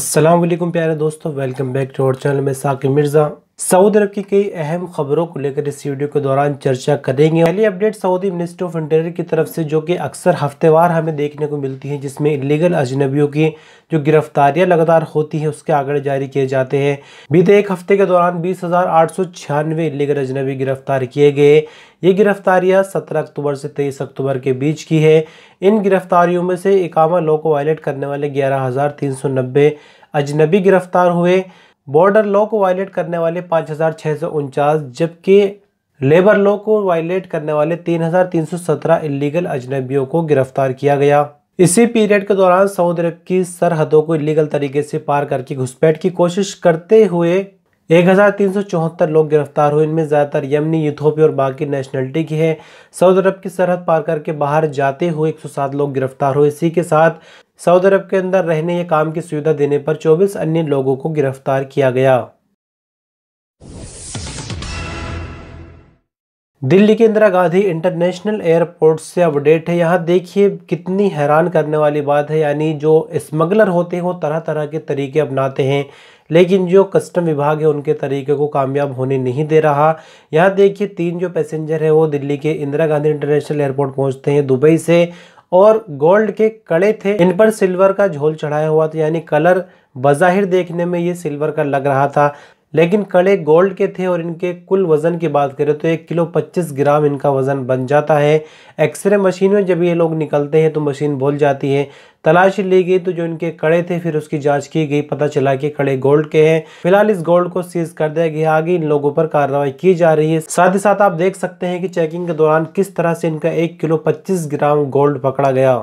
असलम प्यारे दोस्तों welcome back to our channel में साकिब मिर्ज़ा सऊदी अरब की कई अहम खबरों को लेकर इस वीडियो के दौरान चर्चा करेंगे पहली update Saudi ministry of interior की तरफ से जो कि अक्सर हफ्तेवार हमें देखने को मिलती है जिसमें इलीगल अजनबियों की जो गिरफ्तारियां लगातार होती हैं उसके आंकड़े जारी किए जाते हैं बीते एक हफ्ते के दौरान बीस हज़ार आठ सौ छियानवे इलीगल अजनबी गिरफ्तार किए गए ये गिरफ्तारियाँ सत्रह अक्टूबर से तेईस अक्टूबर के बीच की है इन गिरफ्तारियों में से इकामा लॉ को वायलेट करने वाले ग्यारह अजनबी गिरफ्तार हुए बॉर्डर लॉ को वायलेट करने वाले पाँच जबकि लेबर लॉ को वायलेट करने वाले 3,317 इलीगल अजनबियों को गिरफ्तार किया गया इसी पीरियड के दौरान सऊदी अरब की सरहदों को इलीगल तरीके से पार करके घुसपैठ की कोशिश करते हुए एक लोग गिरफ्तार हुए इनमें ज़्यादातर यमनी यूथोपी और बाकी नेशनलिटी की है सऊदी अरब की सरहद पार करके बाहर जाते हुए 107 लोग गिरफ्तार हुए इसी के साथ सऊदी अरब के अंदर रहने या काम की सुविधा देने पर 24 अन्य लोगों को गिरफ्तार किया गया दिल्ली के इंदिरा गांधी इंटरनेशनल एयरपोर्ट से अपडेट है यहाँ देखिए कितनी हैरान करने वाली बात है यानी जो स्मगलर होते हैं वो तरह तरह के तरीके अपनाते हैं लेकिन जो कस्टम विभाग है उनके तरीके को कामयाब होने नहीं दे रहा यहाँ देखिए तीन जो पैसेंजर है वो दिल्ली के इंदिरा गांधी इंटरनेशनल एयरपोर्ट पहुँचते हैं दुबई से और गोल्ड के कड़े थे इन पर सिल्वर का झोल चढ़ाया हुआ था यानी कलर बज़ाहिर देखने में ये सिल्वर का लग रहा था लेकिन कड़े गोल्ड के थे और इनके कुल वज़न की बात करें तो एक किलो पच्चीस ग्राम इनका वज़न बन जाता है एक्सरे मशीन में जब ये लोग निकलते हैं तो मशीन भूल जाती है तलाशी ली गई तो जो इनके कड़े थे फिर उसकी जांच की गई पता चला कि कड़े गोल्ड के हैं फिलहाल इस गोल्ड को सीज कर दिया गया आगे इन लोगों पर कार्रवाई की जा रही है साथ ही साथ आप देख सकते हैं कि चेकिंग के दौरान किस तरह से इनका एक किलो पच्चीस ग्राम गोल्ड पकड़ा गया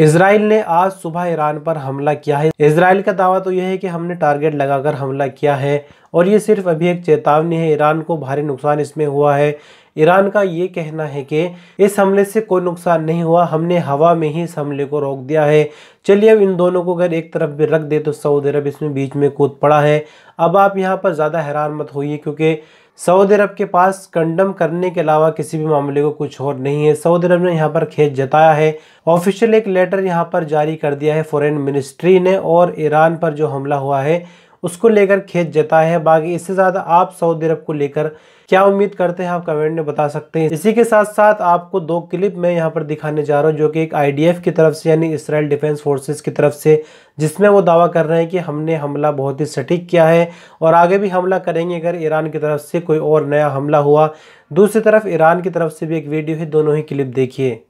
इसराइल ने आज सुबह ईरान पर हमला किया है इसराइल का दावा तो यह है कि हमने टारगेट लगाकर हमला किया है और ये सिर्फ अभी एक चेतावनी है ईरान को भारी नुकसान इसमें हुआ है ईरान का ये कहना है कि इस हमले से कोई नुकसान नहीं हुआ हमने हवा में ही इस हमले को रोक दिया है चलिए अब इन दोनों को अगर एक तरफ भी रख दे तो सऊदी अरब इसमें बीच में कूद पड़ा है अब आप यहाँ पर ज़्यादा हैरान मत होइए क्योंकि सऊदी अरब के पास कंडम करने के अलावा किसी भी मामले को कुछ और नहीं है सऊदी अरब ने यहाँ पर खेत जताया है ऑफिशियल एक लेटर यहाँ पर जारी कर दिया है फॉरेन मिनिस्ट्री ने और ईरान पर जो हमला हुआ है उसको लेकर खेत जता है बाकी इससे ज़्यादा आप सऊदी अरब को लेकर क्या उम्मीद करते हैं आप कमेंट में बता सकते हैं इसी के साथ साथ आपको दो क्लिप मैं यहाँ पर दिखाने जा रहा हूँ जो कि एक आईडीएफ की तरफ से यानी इसराइल डिफेंस फोर्सेस की तरफ से जिसमें वो दावा कर रहे हैं कि हमने हमला बहुत ही सटीक किया है और आगे भी हमला करेंगे अगर ईरान की तरफ से कोई और नया हमला हुआ दूसरी तरफ ईरान की तरफ से भी एक वीडियो है दोनों ही क्लिप देखिए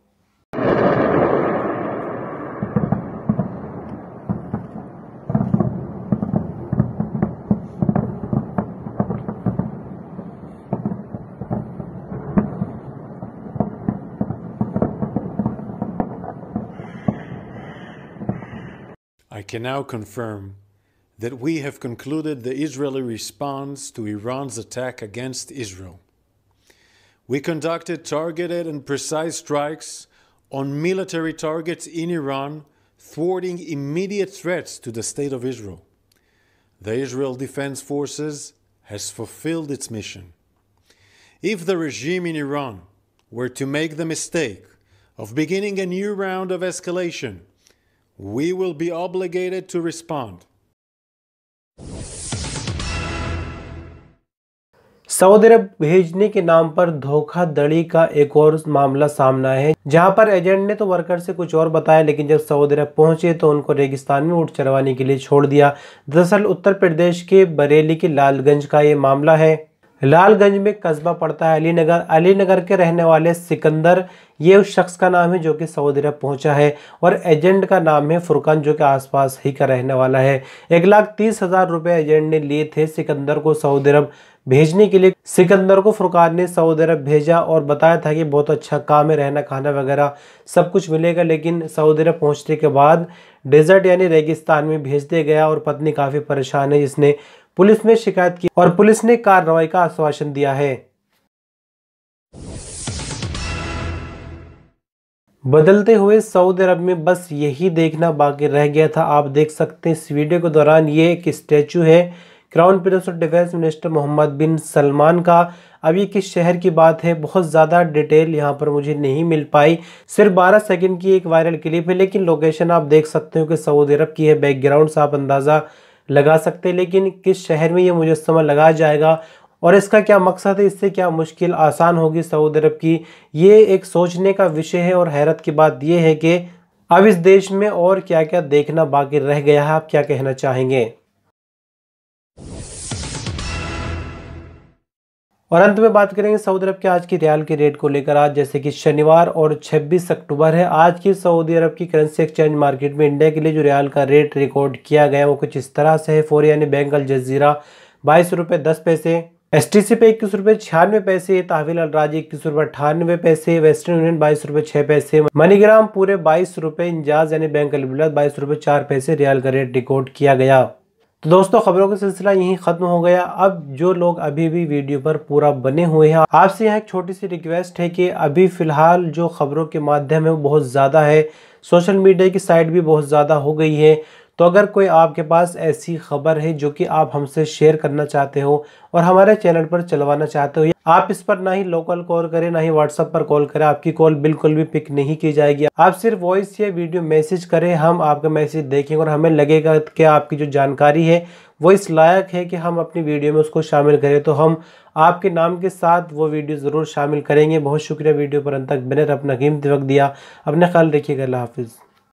I can now confirm that we have concluded the Israeli response to Iran's attack against Israel. We conducted targeted and precise strikes on military targets in Iran, thwarting immediate threats to the State of Israel. The Israel Defense Forces has fulfilled its mission. If the regime in Iran were to make the mistake of beginning a new round of escalation, we will be obligated to respond. Saudi Arabia भेजने के नाम पर धोखाधड़ी का एक और मामला सामना है जहां पर एजेंट ने तो वर्कर से कुछ और बताया लेकिन जब सऊदी अरब पहुंचे तो उनको रेगिस्तान में उठ चरवाने के लिए छोड़ दिया दरअसल उत्तर प्रदेश के बरेली के लालगंज का ये मामला है लालगंज में कस्बा पड़ता है अलीनगर अलीनगर के रहने वाले सिकंदर ये उस शख्स का नाम है जो कि सऊदी अरब पहुंचा है और एजेंट का नाम है फुरकान जो कि आसपास ही का रहने वाला है एक लाख तीस हज़ार रुपये एजेंट ने लिए थे सिकंदर को सऊदी अरब भेजने के लिए सिकंदर को फुरकान ने सऊदी अरब भेजा और बताया था कि बहुत अच्छा काम है रहना खाना वगैरह सब कुछ मिलेगा लेकिन सऊदी अरब पहुँचने के बाद डेजर्ट यानी रेगिस्तान में भेज दिया गया और पत्नी काफ़ी परेशान है जिसने पुलिस में शिकायत की और पुलिस ने कार्रवाई का आश्वासन दिया है बदलते हुए सऊदी अरब में बस यही देखना बाकी रह गया था आप देख सकते हैं इस वीडियो के दौरान ये एक स्टैचू है क्राउन प्रिंस और defence minister Mohammed bin Salman का अब ये किस शहर की बात है बहुत ज़्यादा डिटेल यहाँ पर मुझे नहीं मिल पाई सिर्फ 12 सेकंड की एक वायरल क्लिप है लेकिन लोकेशन आप देख सकते हो कि सऊदी अरब की है बैकग्राउंड से आप अंदाज़ा लगा सकते हैं लेकिन किस शहर में ये मुजस्मा लगाया जाएगा और इसका क्या मकसद है इससे क्या मुश्किल आसान होगी सऊदी अरब की ये एक सोचने का विषय है और हैरत की बात यह है कि अब इस देश में और क्या क्या देखना बाकी रह गया है आप क्या कहना चाहेंगे और अंत में बात करेंगे सऊदी अरब के आज की रियाल के रेट को लेकर आज जैसे कि शनिवार और 26 अक्टूबर है आज की सऊदी अरब की करेंसी एक्सचेंज मार्केट में इंडिया के लिए जो रियाल का रेट रिकॉर्ड किया गया वो कुछ इस तरह से है फोर यानी बैंक अल जजीरा बाईस रुपये दस पैसे एस टी सी पे इक्कीस रुपये छियानवे पैसे तहवील अलराज इक्कीस रुपये अठानवे पैसे वेस्टर्न यूनियन बाईस रुपये छः पैसे मनीग्राम पूरे बाईस रुपये इंजाज यानी बैंक अलबिलत बाईस रुपये चार पैसे रियाल का रेट रिकॉर्ड किया गया तो दोस्तों खबरों का सिलसिला यहीं ख़त्म हो गया अब जो लोग अभी भी वीडियो पर पूरा बने हुए हैं आपसे यहाँ एक छोटी सी रिक्वेस्ट है कि अभी फ़िलहाल जो खबरों के माध्यम है वो बहुत ज़्यादा है सोशल मीडिया की साइट भी बहुत ज़्यादा हो गई है तो अगर कोई आपके पास ऐसी खबर है जो कि आप हमसे शेयर करना चाहते हो और हमारे चैनल पर चलवाना चाहते हो आप इस पर ना ही लोकल कॉल करें ना ही व्हाट्सअप पर कॉल करें आपकी कॉल बिल्कुल भी पिक नहीं की जाएगी आप सिर्फ वॉइस या वीडियो मैसेज करें हम आपका मैसेज देखेंगे और हमें लगेगा कि आपकी जो जानकारी है वो इस लायक है कि हम अपनी वीडियो में उसको शामिल करें तो हम आपके नाम के साथ वो वीडियो ज़रूर शामिल करेंगे बहुत शुक्रिया वीडियो पर अंत तक बने अपना कीमती वक्त दिया अपने ख्याल रखिएगा अल्लाह हाफिज़